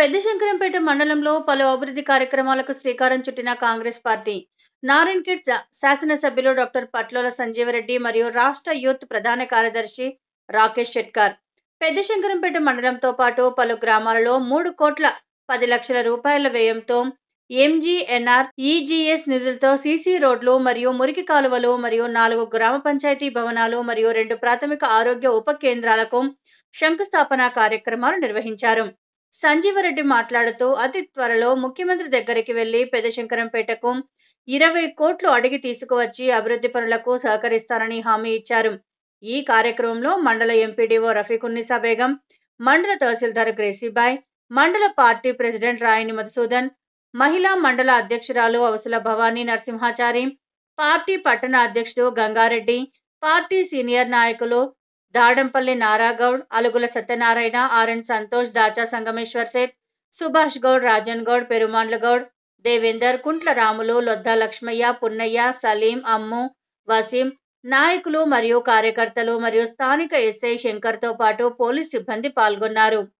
పెద్ద శంకరంపేట మండలంలో పలు అభివృద్ధి కార్యక్రమాలకు శ్రీకారం చుట్టిన కాంగ్రెస్ పార్టీ నారాయణఖేడ్ శాసనసభ్యులు డాక్టర్ పట్లోల సంజీవరెడ్డి మరియు రాష్ట్ర యూత్ ప్రధాన కార్యదర్శి రాకేష్ షెట్కర్ పెద్ద శంకరంపేట మండలంతో పాటు పలు గ్రామాలలో మూడు కోట్ల పది లక్షల రూపాయల వ్యయంతో ఎంజీఎన్ఆర్ ఈజీఎస్ నిధులతో సీసీ రోడ్లు మరియు మురికి కాలువలు మరియు నాలుగు గ్రామ పంచాయతీ భవనాలు మరియు రెండు ప్రాథమిక ఆరోగ్య ఉప కేంద్రాలకు శంకుస్థాపన కార్యక్రమాలు నిర్వహించారు సంజీవరెడ్డి మాట్లాడుతూ అతి త్వరలో ముఖ్యమంత్రి దగ్గరికి వెళ్లి పెదశంకరంపేటకు ఇరవై కోట్లు అడిగి తీసుకువచ్చి అభివృద్ధి పనులకు సహకరిస్తారని హామీ ఇచ్చారు ఈ కార్యక్రమంలో మండల ఎంపీడీఓ రఫీకున్నిసా బేగం మండల తహసీల్దార్ గ్రేసీబాయ్ మండల పార్టీ ప్రెసిడెంట్ రాయని మధుసూదన్ మహిళా మండల అధ్యక్షురాలు అవసుల భవానీ నరసింహాచారి పార్టీ పట్టణ అధ్యక్షుడు గంగారెడ్డి పార్టీ సీనియర్ నాయకులు దాడంపల్లి నారాగౌడ్ అలుగుల సత్యనారాయణ ఆర్ఎన్ సంతోష్ దాచా సంగమేశ్వర్ సేట్ సుభాష్ గౌడ్ రాజన్ గౌడ్ పెరుమాండ్ల గౌడ్ దేవేందర్ కుంట్ల రాములు లొద్దా లక్ష్మయ్య పున్నయ్య సలీం అమ్ము వసీం నాయకులు మరియు కార్యకర్తలు మరియు స్థానిక ఎస్ఐ శంకర్తో పాటు పోలీస్ సిబ్బంది పాల్గొన్నారు